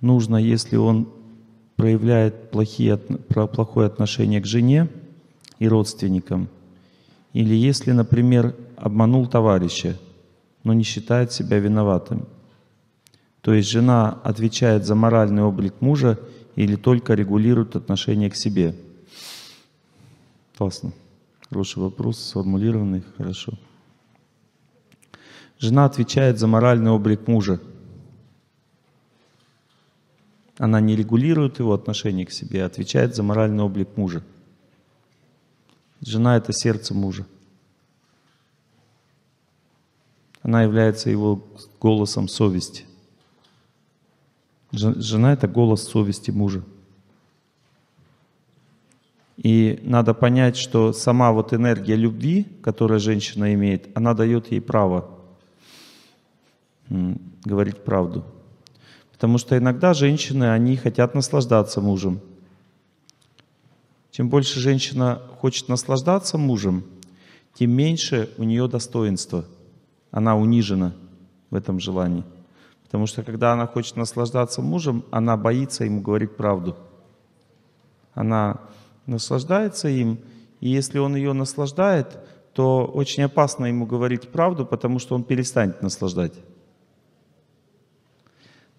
нужно, если он проявляет плохие, плохое отношение к жене и родственникам, или если, например, обманул товарища, но не считает себя виноватым. То есть жена отвечает за моральный облик мужа или только регулирует отношение к себе. Классно. Хороший вопрос, сформулированный, хорошо. Жена отвечает за моральный облик мужа – она не регулирует его отношение к себе, а отвечает за моральный облик мужа. Жена — это сердце мужа. Она является его голосом совести. Жена — это голос совести мужа. И надо понять, что сама вот энергия любви, которую женщина имеет, она дает ей право говорить правду. Потому что иногда женщины, они хотят наслаждаться мужем. Чем больше женщина хочет наслаждаться мужем, тем меньше у нее достоинства. Она унижена в этом желании. Потому что когда она хочет наслаждаться мужем, она боится ему говорить правду. Она наслаждается им, и если он ее наслаждает, то очень опасно ему говорить правду, потому что он перестанет наслаждать.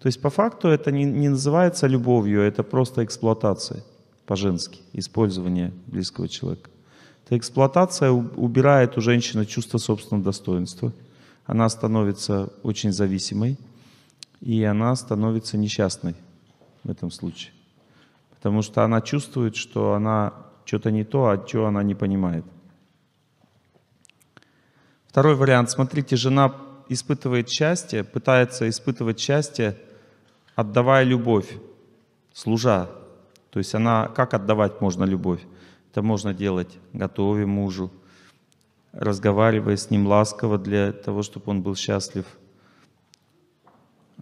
То есть по факту это не, не называется любовью, а это просто эксплуатация по-женски, использование близкого человека. Эта эксплуатация убирает у женщины чувство собственного достоинства. Она становится очень зависимой, и она становится несчастной в этом случае. Потому что она чувствует, что она что-то не то, а что она не понимает. Второй вариант. Смотрите, жена испытывает счастье, пытается испытывать счастье – отдавая любовь, служа. То есть она, как отдавать можно любовь? Это можно делать, готовя мужу, разговаривая с ним ласково для того, чтобы он был счастлив.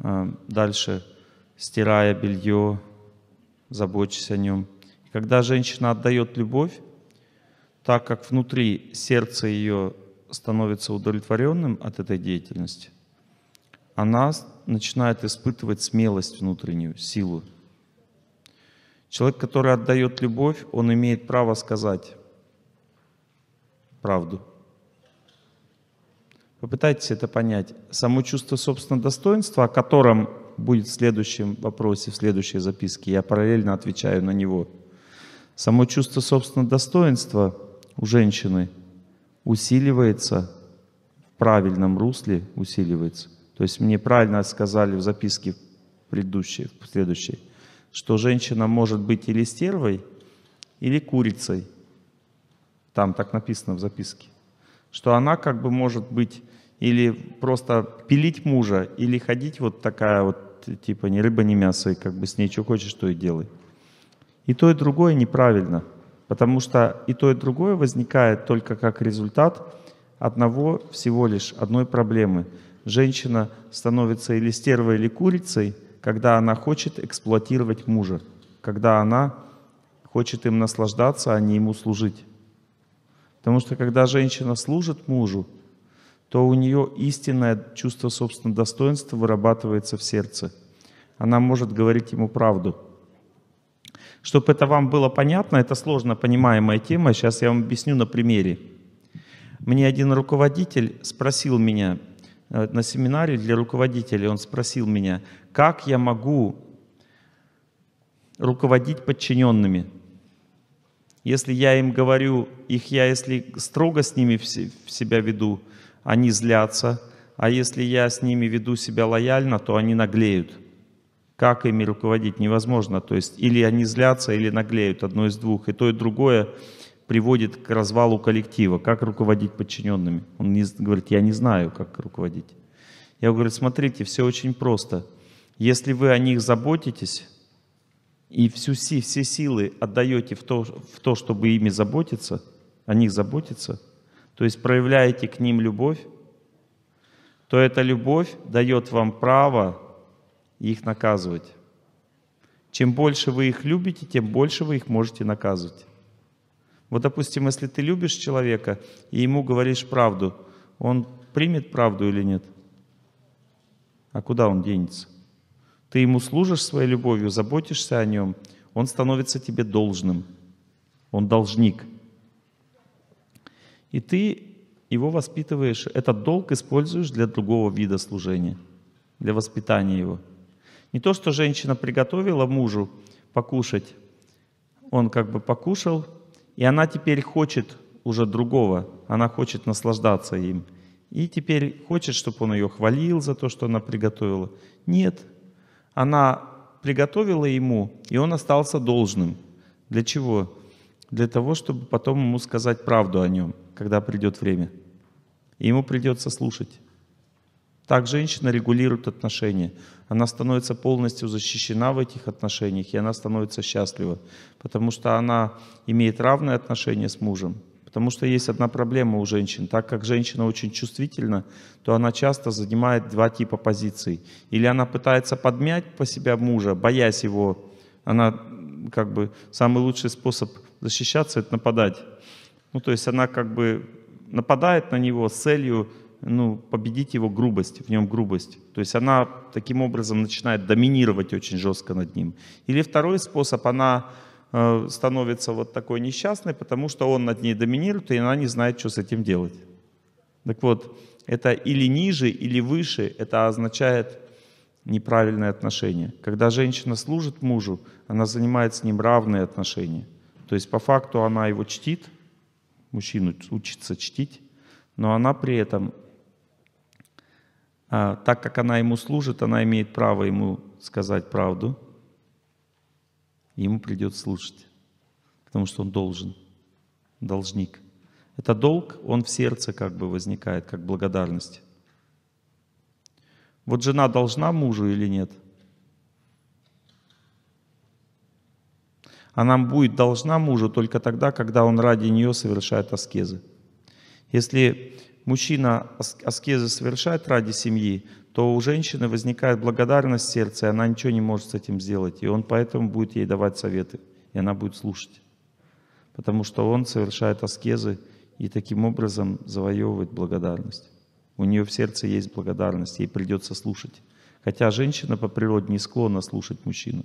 Э, дальше, стирая белье, заботясь о нем. И когда женщина отдает любовь, так как внутри сердце ее становится удовлетворенным от этой деятельности, она начинает испытывать смелость внутреннюю, силу. Человек, который отдает любовь, он имеет право сказать правду. Попытайтесь это понять. Само чувство собственного достоинства, о котором будет в следующем вопросе, в следующей записке, я параллельно отвечаю на него. Само чувство собственного достоинства у женщины усиливается в правильном русле, усиливается то есть мне правильно сказали в записке предыдущей, в следующей, что женщина может быть или стервой, или курицей. Там так написано в записке. Что она как бы может быть или просто пилить мужа, или ходить вот такая вот, типа ни рыба, ни мясо, и как бы с ней что хочешь, то и делай. И то, и другое неправильно, потому что и то, и другое возникает только как результат одного всего лишь, одной проблемы – женщина становится или стервой, или курицей, когда она хочет эксплуатировать мужа, когда она хочет им наслаждаться, а не ему служить. Потому что когда женщина служит мужу, то у нее истинное чувство собственного достоинства вырабатывается в сердце. Она может говорить ему правду. Чтобы это вам было понятно, это сложно понимаемая тема, сейчас я вам объясню на примере. Мне один руководитель спросил меня, Э, на семинаре для руководителей, он спросил меня, как я могу руководить подчиненными. Если я им говорю, их я, если строго с ними в себя веду, они злятся, а если я с ними веду себя лояльно, то они наглеют. Как ими руководить невозможно, то есть или они злятся, или наглеют, одно из двух, и то и другое приводит к развалу коллектива. Как руководить подчиненными? Он не, говорит, я не знаю, как руководить. Я говорю, смотрите, все очень просто. Если вы о них заботитесь и всю, все силы отдаете в то, в то, чтобы ими заботиться, о них заботиться, то есть проявляете к ним любовь, то эта любовь дает вам право их наказывать. Чем больше вы их любите, тем больше вы их можете наказывать. Вот, допустим, если ты любишь человека и ему говоришь правду, он примет правду или нет? А куда он денется? Ты ему служишь своей любовью, заботишься о нем, он становится тебе должным. Он должник. И ты его воспитываешь, этот долг используешь для другого вида служения, для воспитания его. Не то, что женщина приготовила мужу покушать, он как бы покушал, и она теперь хочет уже другого, она хочет наслаждаться им. И теперь хочет, чтобы он ее хвалил за то, что она приготовила. Нет, она приготовила ему, и он остался должным. Для чего? Для того, чтобы потом ему сказать правду о нем, когда придет время. И ему придется слушать. Так женщина регулирует отношения. Она становится полностью защищена в этих отношениях, и она становится счастлива, потому что она имеет равные отношения с мужем. Потому что есть одна проблема у женщин. Так как женщина очень чувствительна, то она часто занимает два типа позиций. Или она пытается подмять по себя мужа, боясь его. Она как бы самый лучший способ защищаться – это нападать. Ну, то есть она как бы нападает на него с целью ну, победить его грубость, в нем грубость. То есть она таким образом начинает доминировать очень жестко над ним. Или второй способ, она э, становится вот такой несчастной, потому что он над ней доминирует, и она не знает, что с этим делать. Так вот, это или ниже, или выше, это означает неправильное отношение. Когда женщина служит мужу, она занимает с ним равные отношения. То есть по факту она его чтит, мужчину учится чтить, но она при этом а, так как она ему служит, она имеет право ему сказать правду. Ему придется слушать, потому что он должен, должник. Это долг, он в сердце как бы возникает, как благодарность. Вот жена должна мужу или нет? Она будет должна мужу только тогда, когда он ради нее совершает аскезы. Если мужчина аскезы совершает ради семьи, то у женщины возникает благодарность в сердце, и она ничего не может с этим сделать. И он поэтому будет ей давать советы, и она будет слушать. Потому что он совершает аскезы и таким образом завоевывает благодарность. У нее в сердце есть благодарность, ей придется слушать. Хотя женщина по природе не склонна слушать мужчину.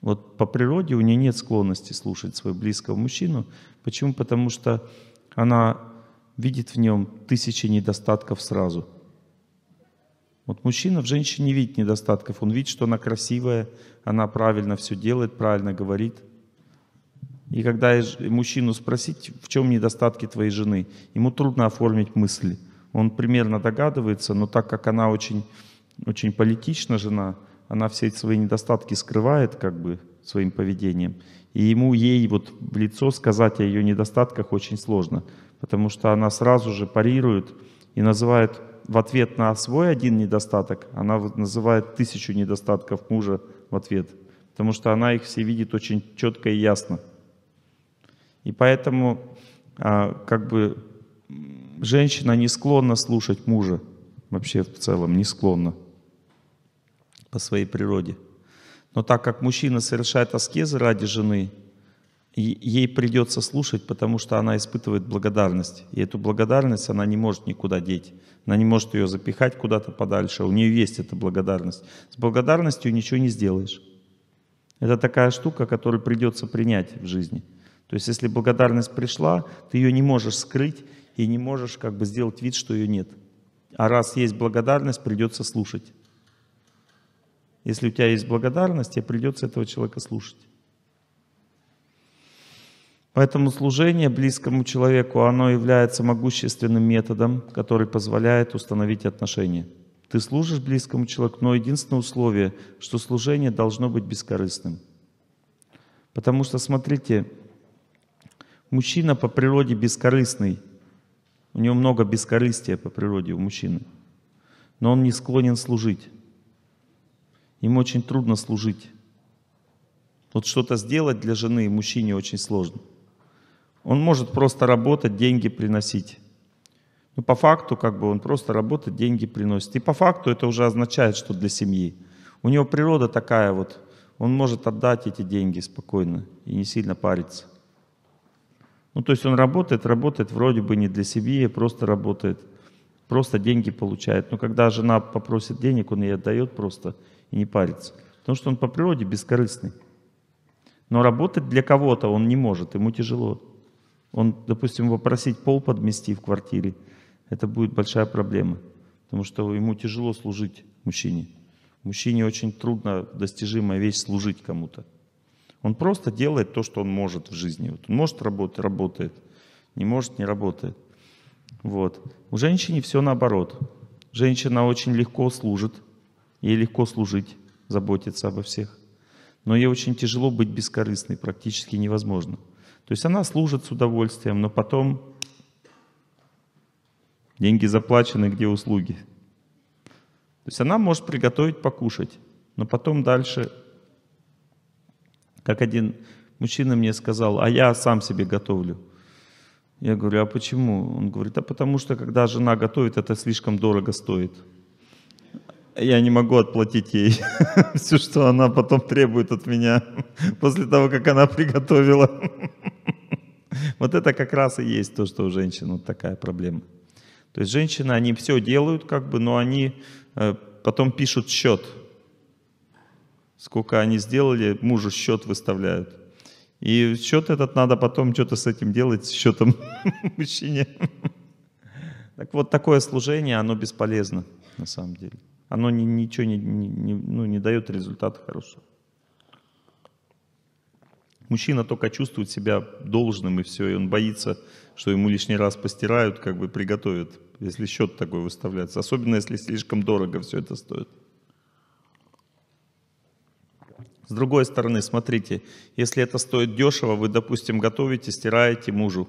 Вот по природе у нее нет склонности слушать своего близкого мужчину. Почему? Потому что она видит в нем тысячи недостатков сразу. Вот мужчина в женщине не видит недостатков, он видит, что она красивая, она правильно все делает, правильно говорит. И когда мужчину спросить, в чем недостатки твоей жены, ему трудно оформить мысли. Он примерно догадывается, но так как она очень, очень политична, жена, она все свои недостатки скрывает как бы своим поведением. И ему ей вот в лицо сказать о ее недостатках очень сложно потому что она сразу же парирует и называет в ответ на свой один недостаток, она называет тысячу недостатков мужа в ответ, потому что она их все видит очень четко и ясно. И поэтому а, как бы женщина не склонна слушать мужа, вообще в целом не склонна по своей природе. Но так как мужчина совершает аскезы ради жены, ей придется слушать, потому что она испытывает благодарность. И эту благодарность она не может никуда деть. Она не может ее запихать куда-то подальше. У нее есть эта благодарность. С благодарностью ничего не сделаешь. Это такая штука, которую придется принять в жизни. То есть если благодарность пришла, ты ее не можешь скрыть и не можешь как бы сделать вид, что ее нет. А раз есть благодарность, придется слушать. Если у тебя есть благодарность, тебе придется этого человека слушать. Поэтому служение близкому человеку, оно является могущественным методом, который позволяет установить отношения. Ты служишь близкому человеку, но единственное условие, что служение должно быть бескорыстным. Потому что, смотрите, мужчина по природе бескорыстный. У него много бескорыстия по природе у мужчины. Но он не склонен служить. Ему очень трудно служить. Вот что-то сделать для жены мужчине очень сложно – он может просто работать, деньги приносить. Ну, по факту, как бы он просто работает, деньги приносит. И по факту это уже означает, что для семьи. У него природа такая вот, он может отдать эти деньги спокойно и не сильно париться. Ну, то есть он работает, работает вроде бы не для семьи, а просто работает, просто деньги получает. Но когда жена попросит денег, он ей отдает просто и не парится. Потому что он по природе бескорыстный. Но работать для кого-то он не может, ему тяжело он, допустим, попросить пол подмести в квартире, это будет большая проблема, потому что ему тяжело служить мужчине. Мужчине очень трудно достижимая вещь служить кому-то. Он просто делает то, что он может в жизни. Вот он может работать, работает. Не может, не работает. Вот. У женщины все наоборот. Женщина очень легко служит. Ей легко служить, заботиться обо всех. Но ей очень тяжело быть бескорыстной, практически невозможно. То есть она служит с удовольствием, но потом деньги заплачены, где услуги. То есть она может приготовить покушать, но потом дальше, как один мужчина мне сказал, а я сам себе готовлю. Я говорю, а почему? Он говорит, а потому что когда жена готовит, это слишком дорого стоит я не могу отплатить ей все, что она потом требует от меня после того, как она приготовила. вот это как раз и есть то, что у женщин вот такая проблема. То есть женщины, они все делают, как бы, но они э, потом пишут счет. Сколько они сделали, мужу счет выставляют. И счет этот надо потом что-то с этим делать, с счетом мужчине. так вот, такое служение, оно бесполезно на самом деле. Оно ни, ничего не, не, ну, не дает результата хорошего. Мужчина только чувствует себя должным и все, и он боится, что ему лишний раз постирают, как бы приготовят, если счет такой выставляется. Особенно, если слишком дорого все это стоит. С другой стороны, смотрите, если это стоит дешево, вы, допустим, готовите, стираете мужу.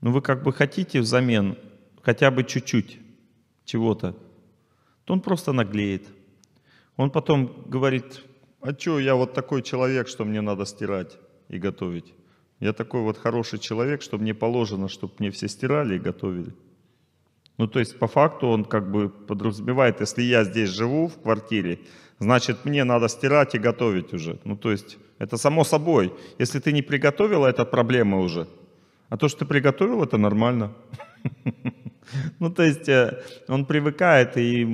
Но ну, вы как бы хотите взамен хотя бы чуть-чуть чего-то то он просто наглеет. Он потом говорит, а что я вот такой человек, что мне надо стирать и готовить? Я такой вот хороший человек, что мне положено, чтобы мне все стирали и готовили. Ну, то есть, по факту он как бы подразумевает, если я здесь живу в квартире, значит, мне надо стирать и готовить уже. Ну, то есть, это само собой. Если ты не приготовила, это проблема уже. А то, что ты приготовил, это нормально. Ну, то есть э, он привыкает и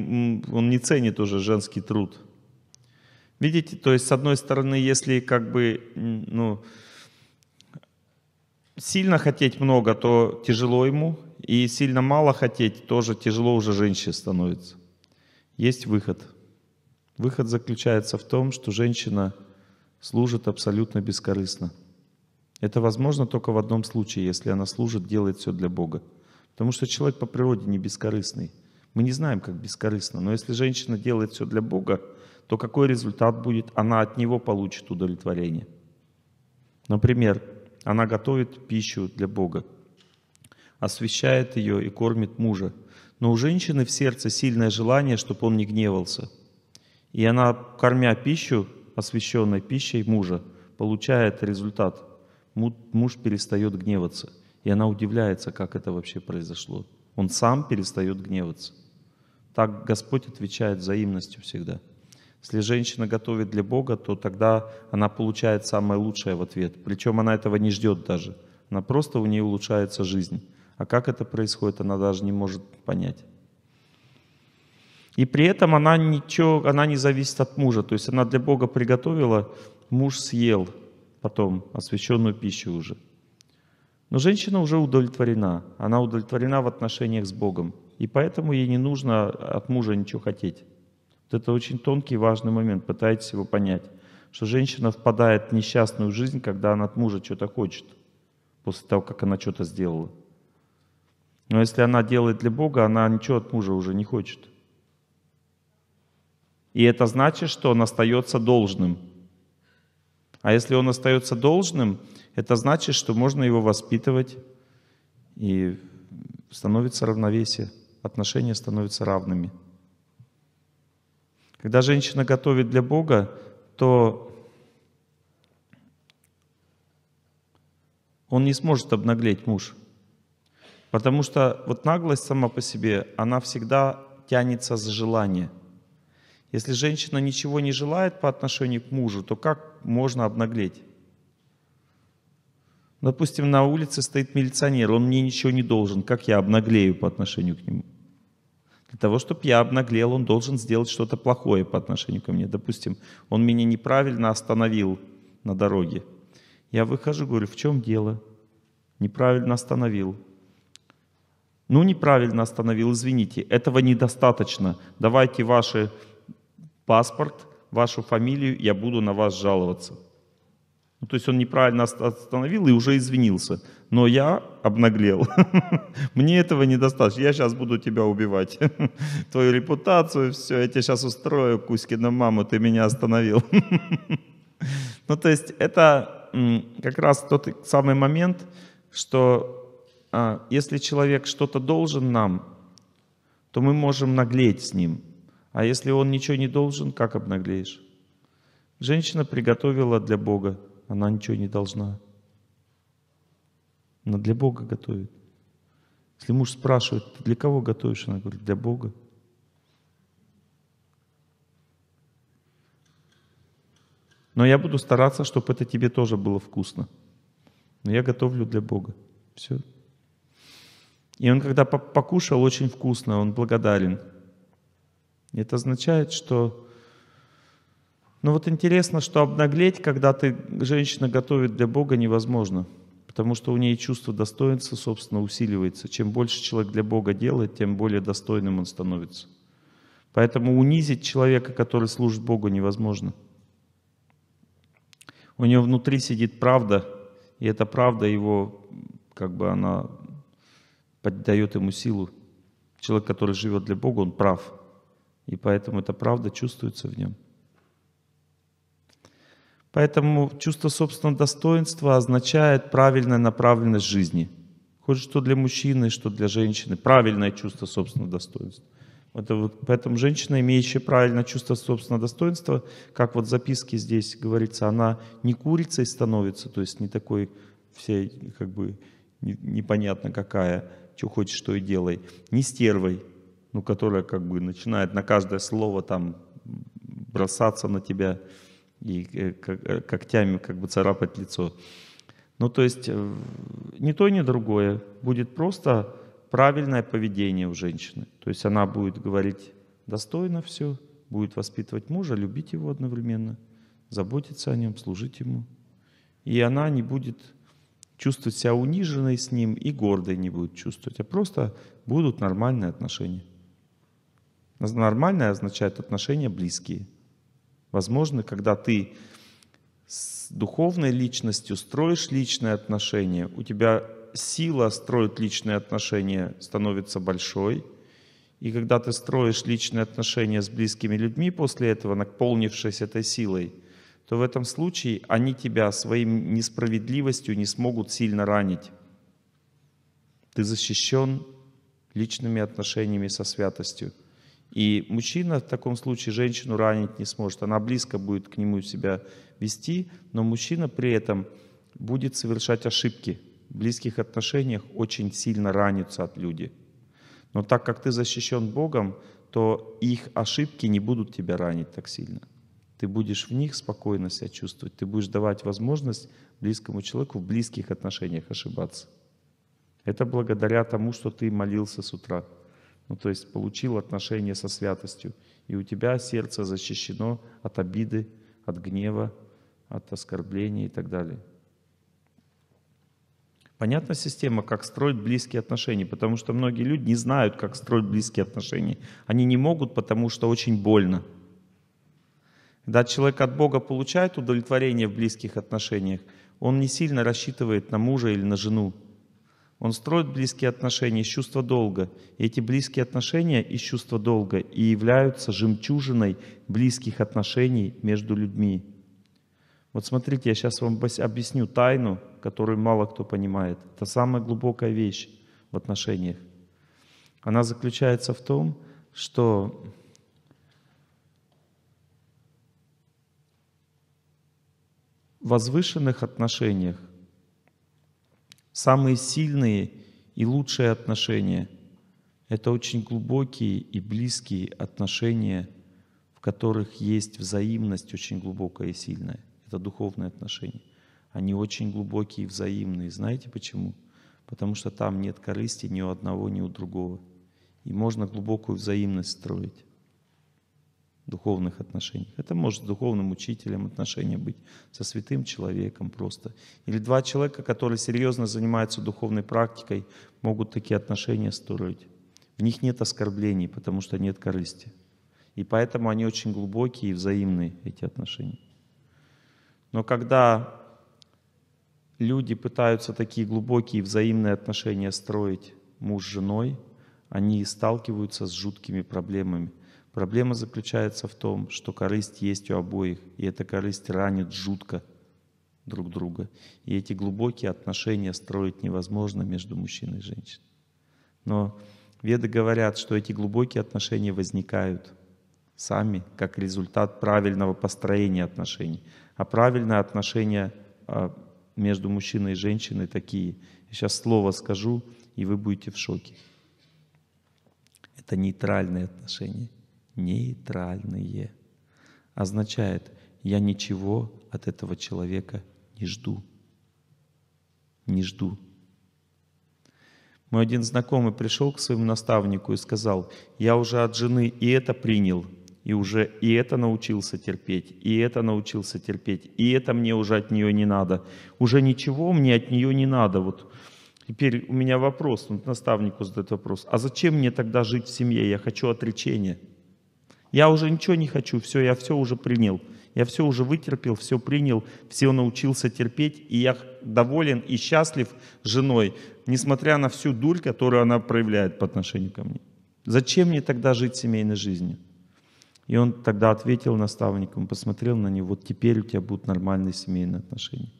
он не ценит уже женский труд. Видите, то есть с одной стороны, если как бы, ну, сильно хотеть много, то тяжело ему, и сильно мало хотеть, тоже тяжело уже женщине становится. Есть выход. Выход заключается в том, что женщина служит абсолютно бескорыстно. Это возможно только в одном случае, если она служит, делает все для Бога. Потому что человек по природе не бескорыстный. Мы не знаем, как бескорыстно, но если женщина делает все для Бога, то какой результат будет? Она от него получит удовлетворение. Например, она готовит пищу для Бога, освещает ее и кормит мужа. Но у женщины в сердце сильное желание, чтобы он не гневался. И она, кормя пищу, освященной пищей мужа, получает результат. Муж перестает гневаться – и она удивляется, как это вообще произошло. Он сам перестает гневаться. Так Господь отвечает взаимностью всегда. Если женщина готовит для Бога, то тогда она получает самое лучшее в ответ. Причем она этого не ждет даже. Она просто у нее улучшается жизнь. А как это происходит, она даже не может понять. И при этом она ничего, она не зависит от мужа. То есть она для Бога приготовила, муж съел потом освященную пищу уже. Но женщина уже удовлетворена. Она удовлетворена в отношениях с Богом. И поэтому ей не нужно от мужа ничего хотеть. Вот это очень тонкий и важный момент, пытайтесь его понять. Что женщина впадает в несчастную жизнь, когда она от мужа что-то хочет, после того, как она что-то сделала. Но если она делает для Бога, она ничего от мужа уже не хочет. И это значит, что он остается должным. А если он остается должным, это значит, что можно его воспитывать, и становится равновесие, отношения становятся равными. Когда женщина готовит для Бога, то он не сможет обнаглеть муж. Потому что вот наглость сама по себе, она всегда тянется за желания – если женщина ничего не желает по отношению к мужу, то как можно обнаглеть? Допустим, на улице стоит милиционер, он мне ничего не должен. Как я обнаглею по отношению к нему? Для того, чтобы я обнаглел, он должен сделать что-то плохое по отношению ко мне. Допустим, он меня неправильно остановил на дороге. Я выхожу, говорю, в чем дело? Неправильно остановил. Ну, неправильно остановил, извините, этого недостаточно. Давайте ваши паспорт, вашу фамилию, я буду на вас жаловаться. Ну, то есть он неправильно остановил и уже извинился. Но я обнаглел. Мне этого недостаточно. Я сейчас буду тебя убивать. Твою репутацию, все, я тебя сейчас устрою, Кузькина мама, ты меня остановил. Ну, то есть это как раз тот самый момент, что а, если человек что-то должен нам, то мы можем наглеть с ним. А если он ничего не должен, как обнаглеешь? Женщина приготовила для Бога, она ничего не должна. Она для Бога готовит. Если муж спрашивает, ты для кого готовишь, она говорит, для Бога. Но я буду стараться, чтобы это тебе тоже было вкусно. Но я готовлю для Бога. Все. И он, когда покушал, очень вкусно, он благодарен. Это означает, что... Ну вот интересно, что обнаглеть, когда ты женщина готовит для Бога, невозможно. Потому что у нее чувство достоинства, собственно, усиливается. Чем больше человек для Бога делает, тем более достойным он становится. Поэтому унизить человека, который служит Богу, невозможно. У него внутри сидит правда, и эта правда его, как бы она поддает ему силу. Человек, который живет для Бога, он прав. И поэтому эта правда чувствуется в нем. Поэтому чувство собственного достоинства означает правильная направленность жизни. Хоть что для мужчины, что для женщины. Правильное чувство собственного достоинства. Это вот, поэтому женщина, имеющая правильное чувство собственного достоинства, как вот в записке здесь говорится, она не курицей становится, то есть не такой все как бы, непонятно какая, что хочешь, что и делай, не стервой, ну, которая как бы начинает на каждое слово там бросаться на тебя и э, э, когтями как бы царапать лицо. Ну, то есть э, ни то, ни другое. Будет просто правильное поведение у женщины. То есть она будет говорить достойно все, будет воспитывать мужа, любить его одновременно, заботиться о нем, служить ему. И она не будет чувствовать себя униженной с ним и гордой не будет чувствовать, а просто будут нормальные отношения. Нормальное означает отношения близкие. Возможно, когда ты с духовной личностью строишь личные отношения, у тебя сила строить личные отношения становится большой. И когда ты строишь личные отношения с близкими людьми после этого, наполнившись этой силой, то в этом случае они тебя своим несправедливостью не смогут сильно ранить. Ты защищен личными отношениями со святостью. И мужчина в таком случае женщину ранить не сможет, она близко будет к нему себя вести, но мужчина при этом будет совершать ошибки. В близких отношениях очень сильно ранятся от людей. Но так как ты защищен Богом, то их ошибки не будут тебя ранить так сильно. Ты будешь в них спокойно себя чувствовать, ты будешь давать возможность близкому человеку в близких отношениях ошибаться. Это благодаря тому, что ты молился с утра ну, то есть получил отношения со святостью, и у тебя сердце защищено от обиды, от гнева, от оскорблений и так далее. Понятна система, как строить близкие отношения, потому что многие люди не знают, как строить близкие отношения. Они не могут, потому что очень больно. Когда человек от Бога получает удовлетворение в близких отношениях, он не сильно рассчитывает на мужа или на жену. Он строит близкие отношения из чувства долга. И эти близкие отношения из чувства долга и являются жемчужиной близких отношений между людьми. Вот смотрите, я сейчас вам объясню тайну, которую мало кто понимает. Это самая глубокая вещь в отношениях. Она заключается в том, что в возвышенных отношениях Самые сильные и лучшие отношения — это очень глубокие и близкие отношения, в которых есть взаимность очень глубокая и сильная. Это духовные отношения. Они очень глубокие и взаимные. Знаете почему? Потому что там нет корысти ни у одного, ни у другого. И можно глубокую взаимность строить духовных отношениях. Это может с духовным учителем отношения быть, со святым человеком просто. Или два человека, которые серьезно занимаются духовной практикой, могут такие отношения строить. В них нет оскорблений, потому что нет корысти. И поэтому они очень глубокие и взаимные, эти отношения. Но когда люди пытаются такие глубокие и взаимные отношения строить муж с женой, они сталкиваются с жуткими проблемами – Проблема заключается в том, что корысть есть у обоих, и эта корысть ранит жутко друг друга. И эти глубокие отношения строить невозможно между мужчиной и женщиной. Но веды говорят, что эти глубокие отношения возникают сами, как результат правильного построения отношений. А правильные отношения а, между мужчиной и женщиной такие. Я сейчас слово скажу, и вы будете в шоке. Это нейтральные отношения – нейтральные. Означает, я ничего от этого человека не жду. Не жду. Мой один знакомый пришел к своему наставнику и сказал, я уже от жены и это принял, и уже и это научился терпеть, и это научился терпеть, и это мне уже от нее не надо. Уже ничего мне от нее не надо. Вот теперь у меня вопрос, он наставнику задает вопрос, а зачем мне тогда жить в семье? Я хочу отречения. Я уже ничего не хочу, все, я все уже принял. Я все уже вытерпел, все принял, все научился терпеть, и я доволен и счастлив женой, несмотря на всю дурь, которую она проявляет по отношению ко мне. Зачем мне тогда жить семейной жизнью? И он тогда ответил наставникам, посмотрел на него, вот теперь у тебя будут нормальные семейные отношения.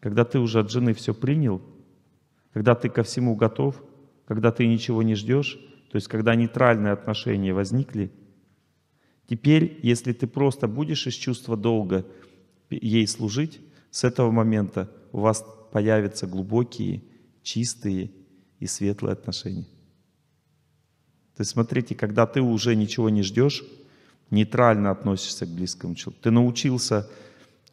Когда ты уже от жены все принял, когда ты ко всему готов, когда ты ничего не ждешь, то есть когда нейтральные отношения возникли, Теперь, если ты просто будешь из чувства долга ей служить, с этого момента у вас появятся глубокие, чистые и светлые отношения. То есть смотрите, когда ты уже ничего не ждешь, нейтрально относишься к близкому человеку, ты научился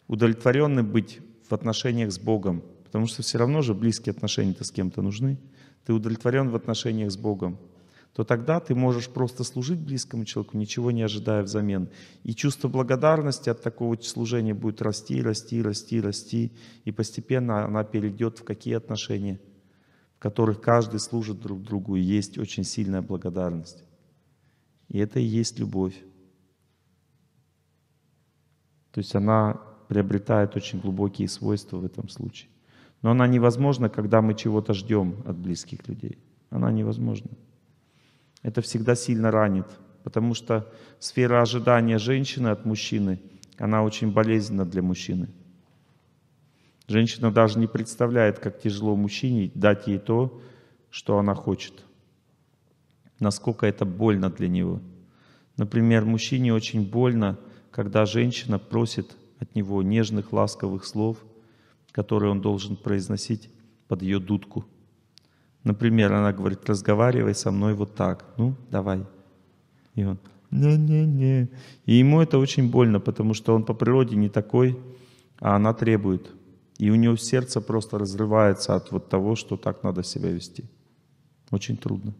удовлетворенно быть в отношениях с Богом, потому что все равно же близкие отношения-то с кем-то нужны. Ты удовлетворен в отношениях с Богом то тогда ты можешь просто служить близкому человеку, ничего не ожидая взамен. И чувство благодарности от такого служения будет расти, расти, расти, расти, и постепенно она перейдет в какие отношения, в которых каждый служит друг другу, и есть очень сильная благодарность. И это и есть любовь. То есть она приобретает очень глубокие свойства в этом случае. Но она невозможна, когда мы чего-то ждем от близких людей. Она невозможна это всегда сильно ранит, потому что сфера ожидания женщины от мужчины, она очень болезненна для мужчины. Женщина даже не представляет, как тяжело мужчине дать ей то, что она хочет. Насколько это больно для него. Например, мужчине очень больно, когда женщина просит от него нежных, ласковых слов, которые он должен произносить под ее дудку – Например, она говорит, разговаривай со мной вот так. Ну, давай. И он, не-не-не. И ему это очень больно, потому что он по природе не такой, а она требует. И у него сердце просто разрывается от вот того, что так надо себя вести. Очень трудно.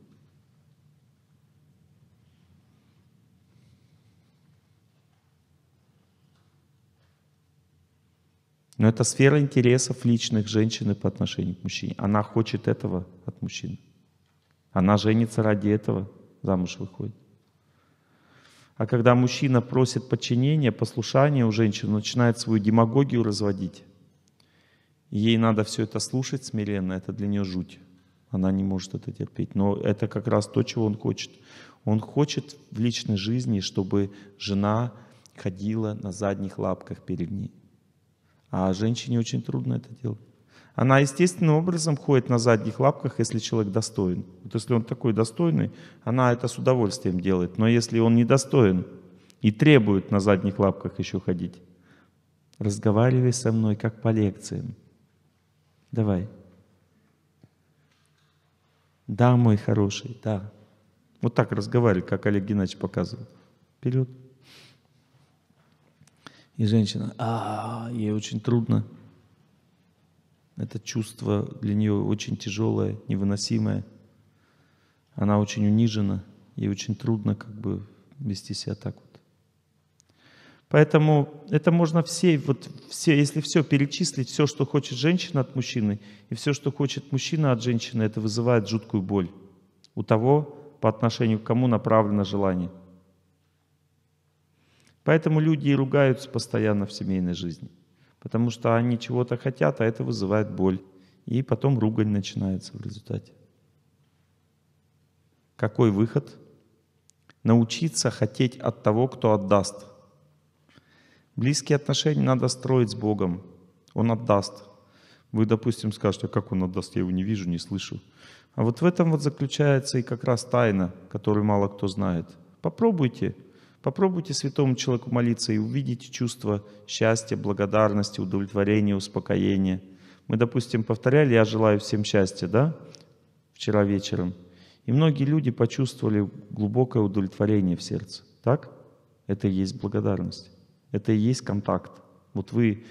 Но это сфера интересов личных женщины по отношению к мужчине. Она хочет этого от мужчины. Она женится ради этого, замуж выходит. А когда мужчина просит подчинения, послушания у женщины, начинает свою демагогию разводить. Ей надо все это слушать смиренно, это для нее жуть. Она не может это терпеть. Но это как раз то, чего он хочет. Он хочет в личной жизни, чтобы жена ходила на задних лапках перед ней а женщине очень трудно это делать. Она естественным образом ходит на задних лапках, если человек достоин. Вот если он такой достойный, она это с удовольствием делает. Но если он недостоин и требует на задних лапках еще ходить, разговаривай со мной, как по лекциям. Давай. Да, мой хороший, да. Вот так разговаривай, как Олег Геннадьевич показывал. Вперед. И женщина, а, ей очень трудно. Это чувство для нее очень тяжелое, невыносимое. Она очень унижена, ей очень трудно как бы вести себя так вот. Поэтому это можно все, вот все, если все перечислить, все, что хочет женщина от мужчины, и все, что хочет мужчина от женщины, это вызывает жуткую боль у того, по отношению к кому направлено желание – Поэтому люди и ругаются постоянно в семейной жизни, потому что они чего-то хотят, а это вызывает боль. И потом ругань начинается в результате. Какой выход? Научиться хотеть от того, кто отдаст. Близкие отношения надо строить с Богом. Он отдаст. Вы, допустим, скажете, а как он отдаст, я его не вижу, не слышу. А вот в этом вот заключается и как раз тайна, которую мало кто знает. Попробуйте Попробуйте святому человеку молиться и увидите чувство счастья, благодарности, удовлетворения, успокоения. Мы, допустим, повторяли «Я желаю всем счастья», да, вчера вечером. И многие люди почувствовали глубокое удовлетворение в сердце. Так? Это и есть благодарность. Это и есть контакт. Вот вы,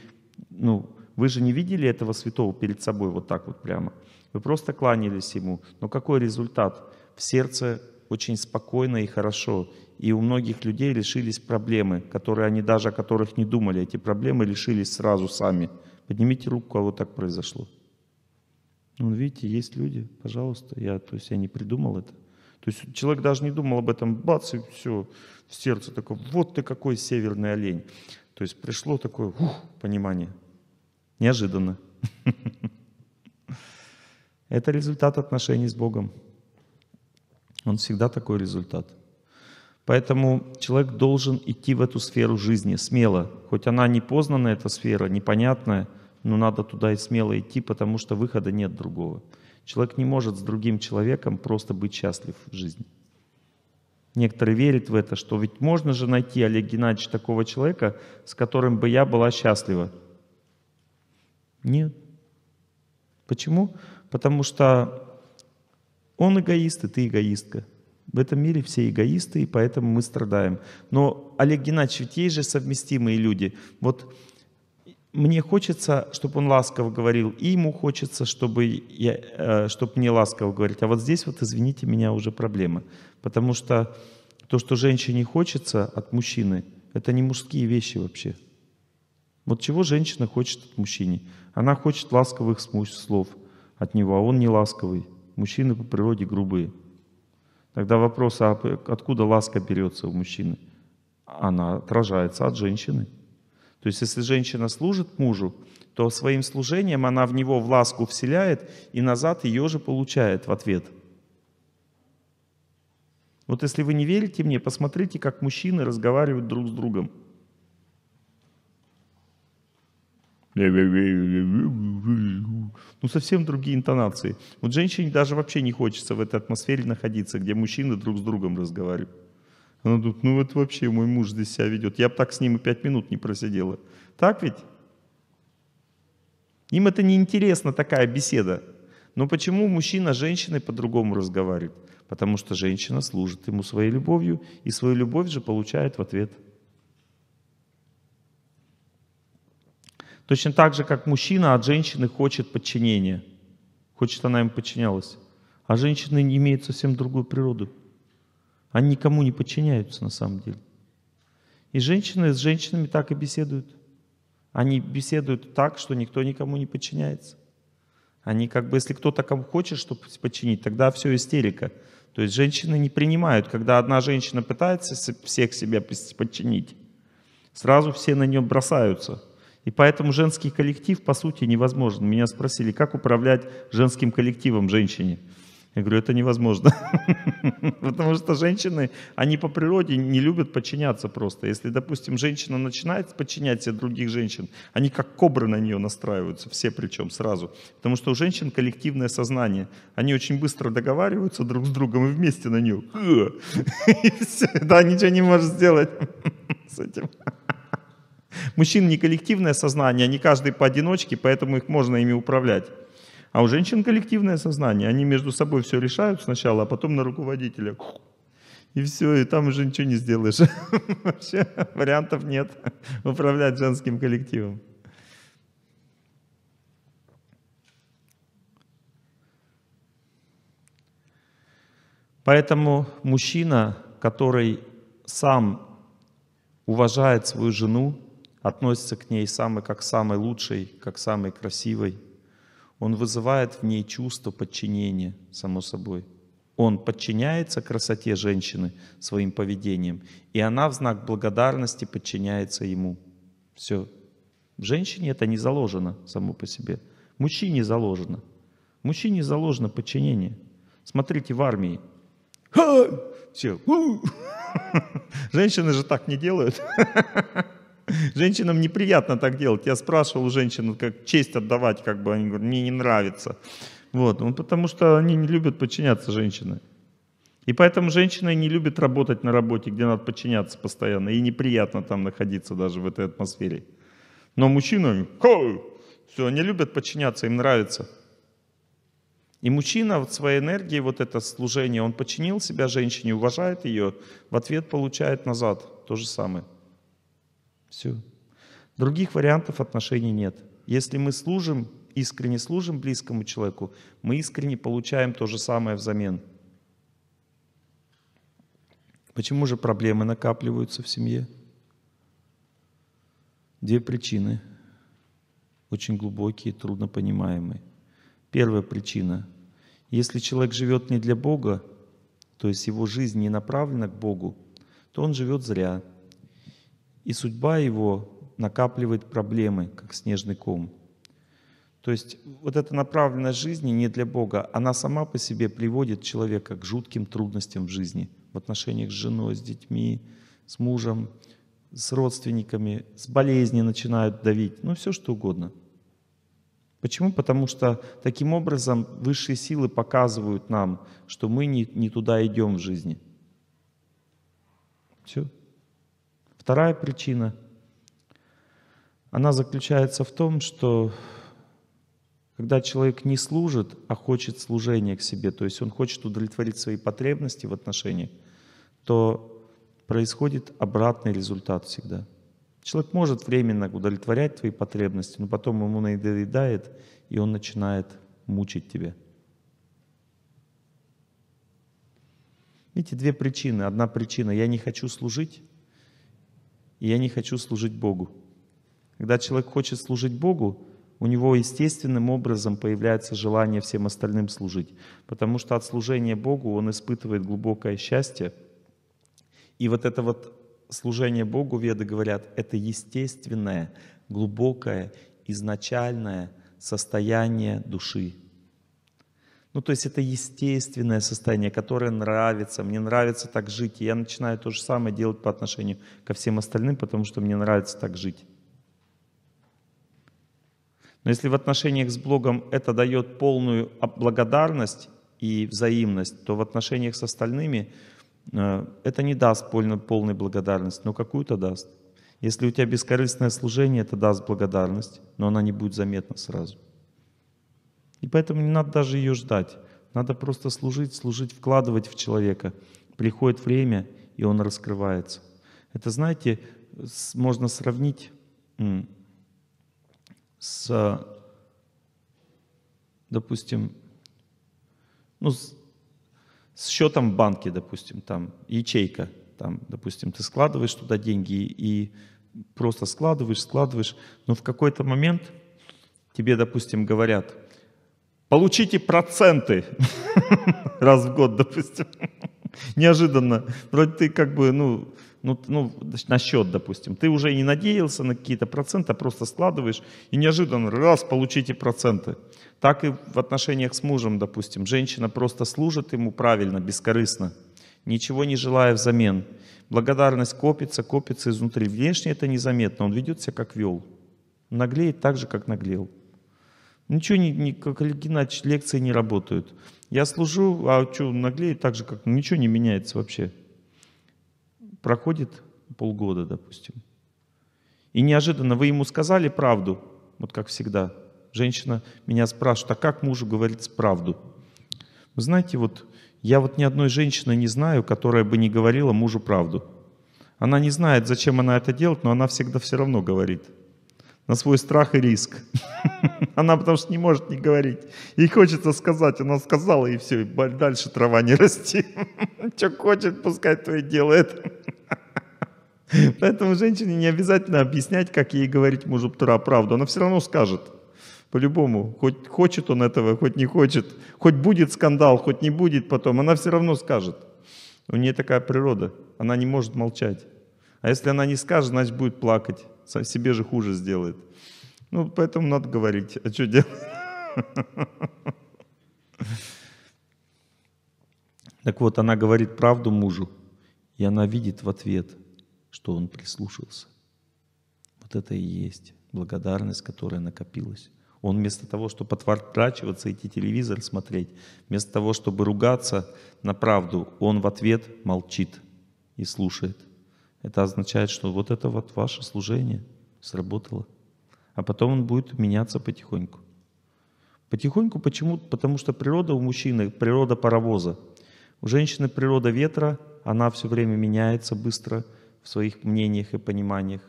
ну, вы же не видели этого святого перед собой вот так вот прямо. Вы просто кланялись ему. Но какой результат? В сердце очень спокойно и хорошо и у многих людей лишились проблемы, которые они даже о которых не думали. Эти проблемы лишились сразу сами. Поднимите руку, у кого так произошло. Ну, видите, есть люди, пожалуйста. Я, то есть я не придумал это. То есть человек даже не думал об этом, бац, и все, в сердце такое, вот ты какой северный олень. То есть пришло такое ух, понимание. Неожиданно. Это результат отношений с Богом. Он всегда такой результат. Поэтому человек должен идти в эту сферу жизни смело. Хоть она не познанная, эта сфера, непонятная, но надо туда и смело идти, потому что выхода нет другого. Человек не может с другим человеком просто быть счастлив в жизни. Некоторые верят в это, что ведь можно же найти, Олег Геннадьевич, такого человека, с которым бы я была счастлива. Нет. Почему? Потому что он эгоист, и ты эгоистка. В этом мире все эгоисты, и поэтому мы страдаем. Но, Олег Геннадьевич, ведь есть же совместимые люди. Вот мне хочется, чтобы он ласково говорил, и ему хочется, чтобы, я, э, чтобы мне ласково говорить. А вот здесь вот, извините меня, уже проблема. Потому что то, что женщине хочется от мужчины, это не мужские вещи вообще. Вот чего женщина хочет от мужчины? Она хочет ласковых слов от него, а он не ласковый. Мужчины по природе грубые. Тогда вопрос, а откуда ласка берется у мужчины? Она отражается от женщины. То есть если женщина служит мужу, то своим служением она в него в ласку вселяет и назад ее же получает в ответ. Вот если вы не верите мне, посмотрите, как мужчины разговаривают друг с другом. ну совсем другие интонации. Вот женщине даже вообще не хочется в этой атмосфере находиться, где мужчины друг с другом разговаривают. Она думает, ну вот вообще мой муж здесь себя ведет. Я бы так с ним и пять минут не просидела. Так ведь? Им это неинтересна такая беседа. Но почему мужчина с женщиной по-другому разговаривает? Потому что женщина служит ему своей любовью, и свою любовь же получает в ответ. Точно так же, как мужчина от женщины хочет подчинения. Хочет она им подчинялась. А женщины имеют совсем другую природу. Они никому не подчиняются на самом деле. И женщины с женщинами так и беседуют. Они беседуют так, что никто никому не подчиняется. Они как бы, если кто-то кому хочет, чтобы подчинить, тогда все истерика. То есть женщины не принимают, когда одна женщина пытается всех себя подчинить, сразу все на нее бросаются – и поэтому женский коллектив, по сути, невозможен. Меня спросили, как управлять женским коллективом женщине? Я говорю, это невозможно. Потому что женщины, они по природе не любят подчиняться просто. Если, допустим, женщина начинает подчинять себе других женщин, они как кобры на нее настраиваются, все причем сразу. Потому что у женщин коллективное сознание. Они очень быстро договариваются друг с другом и вместе на нее. да, ничего не можешь сделать с этим. Мужчин не коллективное сознание, они каждый поодиночке, поэтому их можно ими управлять. А у женщин коллективное сознание, они между собой все решают сначала, а потом на руководителя. И все, и там уже ничего не сделаешь. Вообще вариантов нет управлять женским коллективом. Поэтому мужчина, который сам уважает свою жену, относится к ней самый, как самый лучший, как самый красивый. Он вызывает в ней чувство подчинения, само собой. Он подчиняется красоте женщины своим поведением, и она в знак благодарности подчиняется ему. Все. В женщине это не заложено само по себе. Мужчине заложено. Мужчине заложено подчинение. Смотрите в армии. Ха! Все. Женщины же так не делают. Женщинам неприятно так делать. Я спрашивал женщину, как честь отдавать, как бы они говорят, мне не нравится. Вот, ну, потому что они не любят подчиняться женщины. И поэтому женщины не любят работать на работе, где надо подчиняться постоянно, и неприятно там находиться даже в этой атмосфере. Но мужчины, все, они любят подчиняться, им нравится. И мужчина вот своей энергией, вот это служение, он подчинил себя женщине, уважает ее, в ответ получает назад то же самое. Все. Других вариантов отношений нет. Если мы служим, искренне служим близкому человеку, мы искренне получаем то же самое взамен. Почему же проблемы накапливаются в семье? Две причины, очень глубокие, трудно понимаемые. Первая причина. Если человек живет не для Бога, то есть его жизнь не направлена к Богу, то он живет зря – и судьба его накапливает проблемы, как снежный ком. То есть вот эта направленность жизни не для Бога, она сама по себе приводит человека к жутким трудностям в жизни, в отношениях с женой, с детьми, с мужем, с родственниками, с болезни начинают давить, ну все что угодно. Почему? Потому что таким образом высшие силы показывают нам, что мы не, не туда идем в жизни. Все. Вторая причина, она заключается в том, что когда человек не служит, а хочет служения к себе, то есть он хочет удовлетворить свои потребности в отношениях, то происходит обратный результат всегда. Человек может временно удовлетворять твои потребности, но потом ему надоедает, и он начинает мучить тебя. Видите, две причины. Одна причина – я не хочу служить, и я не хочу служить Богу. Когда человек хочет служить Богу, у него естественным образом появляется желание всем остальным служить, потому что от служения Богу он испытывает глубокое счастье. И вот это вот служение Богу, веды говорят, это естественное, глубокое, изначальное состояние души. Ну, то есть это естественное состояние, которое нравится, мне нравится так жить, и я начинаю то же самое делать по отношению ко всем остальным, потому что мне нравится так жить. Но если в отношениях с блогом это дает полную а, благодарность и взаимность, то в отношениях с остальными э, это не даст полной благодарность, но какую-то даст. Если у тебя бескорыстное служение, это даст благодарность, но она не будет заметна сразу. И поэтому не надо даже ее ждать. Надо просто служить, служить, вкладывать в человека. Приходит время, и он раскрывается. Это, знаете, можно сравнить с, допустим, ну, с, с счетом в банке, допустим, там ячейка, там, допустим, ты складываешь туда деньги и просто складываешь, складываешь, но в какой-то момент тебе, допустим, говорят – Получите проценты раз в год, допустим. Неожиданно. Вроде ты как бы, ну, ну, ну, на счет, допустим. Ты уже не надеялся на какие-то проценты, а просто складываешь, и неожиданно раз, получите проценты. Так и в отношениях с мужем, допустим. Женщина просто служит ему правильно, бескорыстно, ничего не желая взамен. Благодарность копится, копится изнутри. Внешне это незаметно. Он ведет себя как вел. Наглеет так же, как наглел. Ничего, не, не, как Олег Геннадьевич, лекции не работают. Я служу, а что, наглеет так же, как... Ну, ничего не меняется вообще. Проходит полгода, допустим. И неожиданно вы ему сказали правду, вот как всегда. Женщина меня спрашивает, а как мужу говорить правду? Вы знаете, вот я вот ни одной женщины не знаю, которая бы не говорила мужу правду. Она не знает, зачем она это делает, но она всегда все равно говорит – на свой страх и риск. Она потому что не может не говорить. Ей хочется сказать, она сказала, и все, и дальше трава не расти. Что хочет, пускай то и делает. Поэтому женщине не обязательно объяснять, как ей говорить мужу правду. Она все равно скажет. По-любому, хоть хочет он этого, хоть не хочет, хоть будет скандал, хоть не будет потом, она все равно скажет. У нее такая природа, она не может молчать. А если она не скажет, значит будет плакать. Сам себе же хуже сделает. Ну, поэтому надо говорить, а что делать? Так вот, она говорит правду мужу, и она видит в ответ, что он прислушался. Вот это и есть благодарность, которая накопилась. Он вместо того, чтобы отворачиваться, идти телевизор смотреть, вместо того, чтобы ругаться на правду, он в ответ молчит и слушает. Это означает, что вот это вот ваше служение сработало. А потом он будет меняться потихоньку. Потихоньку почему? Потому что природа у мужчины, природа паровоза. У женщины природа ветра, она все время меняется быстро в своих мнениях и пониманиях.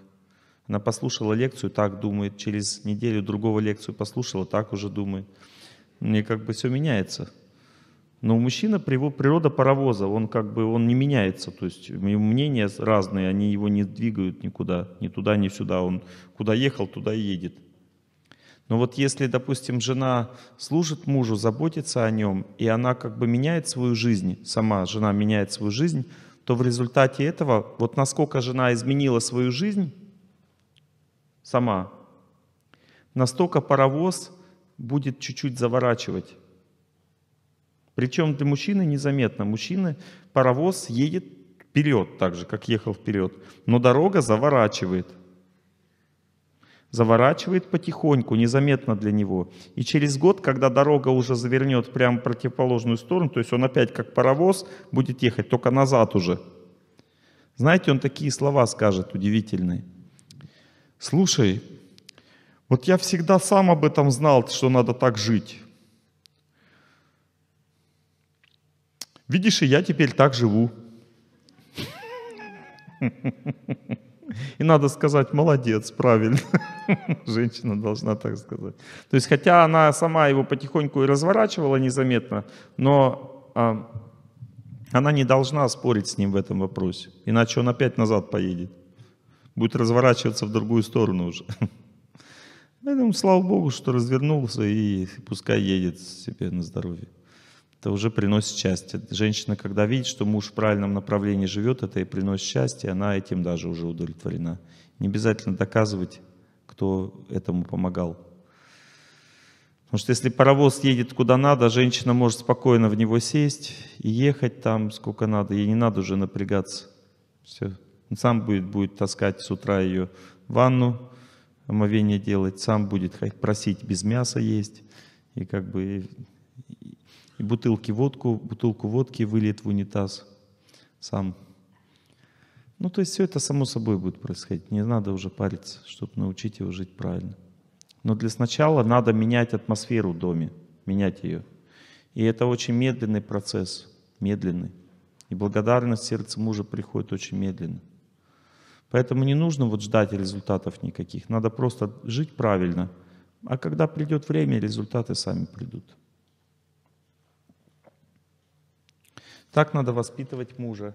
Она послушала лекцию, так думает, через неделю другого лекцию послушала, так уже думает. Мне как бы все меняется. Но у мужчины природа паровоза, он как бы он не меняется, то есть мнения разные, они его не двигают никуда, ни туда, ни сюда, он куда ехал, туда и едет. Но вот если, допустим, жена служит мужу, заботится о нем, и она как бы меняет свою жизнь, сама жена меняет свою жизнь, то в результате этого, вот насколько жена изменила свою жизнь сама, настолько паровоз будет чуть-чуть заворачивать причем для мужчины незаметно. Мужчины паровоз едет вперед так же, как ехал вперед. Но дорога заворачивает. Заворачивает потихоньку, незаметно для него. И через год, когда дорога уже завернет прямо в противоположную сторону, то есть он опять как паровоз будет ехать, только назад уже. Знаете, он такие слова скажет удивительные. Слушай, вот я всегда сам об этом знал, что надо так жить. Видишь, и я теперь так живу. И надо сказать, молодец, правильно. Женщина должна так сказать. То есть, хотя она сама его потихоньку и разворачивала незаметно, но а, она не должна спорить с ним в этом вопросе. Иначе он опять назад поедет. Будет разворачиваться в другую сторону уже. Поэтому слава Богу, что развернулся и пускай едет себе на здоровье это уже приносит счастье. Женщина, когда видит, что муж в правильном направлении живет, это и приносит счастье, она этим даже уже удовлетворена. Не обязательно доказывать, кто этому помогал. Потому что если паровоз едет куда надо, женщина может спокойно в него сесть и ехать там сколько надо, ей не надо уже напрягаться. Все. Он сам будет, будет таскать с утра ее ванну, омовение делать, сам будет просить без мяса есть. И как бы и бутылки водку, бутылку водки вылит в унитаз сам. Ну, то есть все это само собой будет происходить. Не надо уже париться, чтобы научить его жить правильно. Но для сначала надо менять атмосферу в доме, менять ее. И это очень медленный процесс, медленный. И благодарность сердца мужа приходит очень медленно. Поэтому не нужно вот ждать результатов никаких. Надо просто жить правильно. А когда придет время, результаты сами придут. Так надо воспитывать мужа.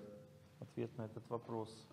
Ответ на этот вопрос.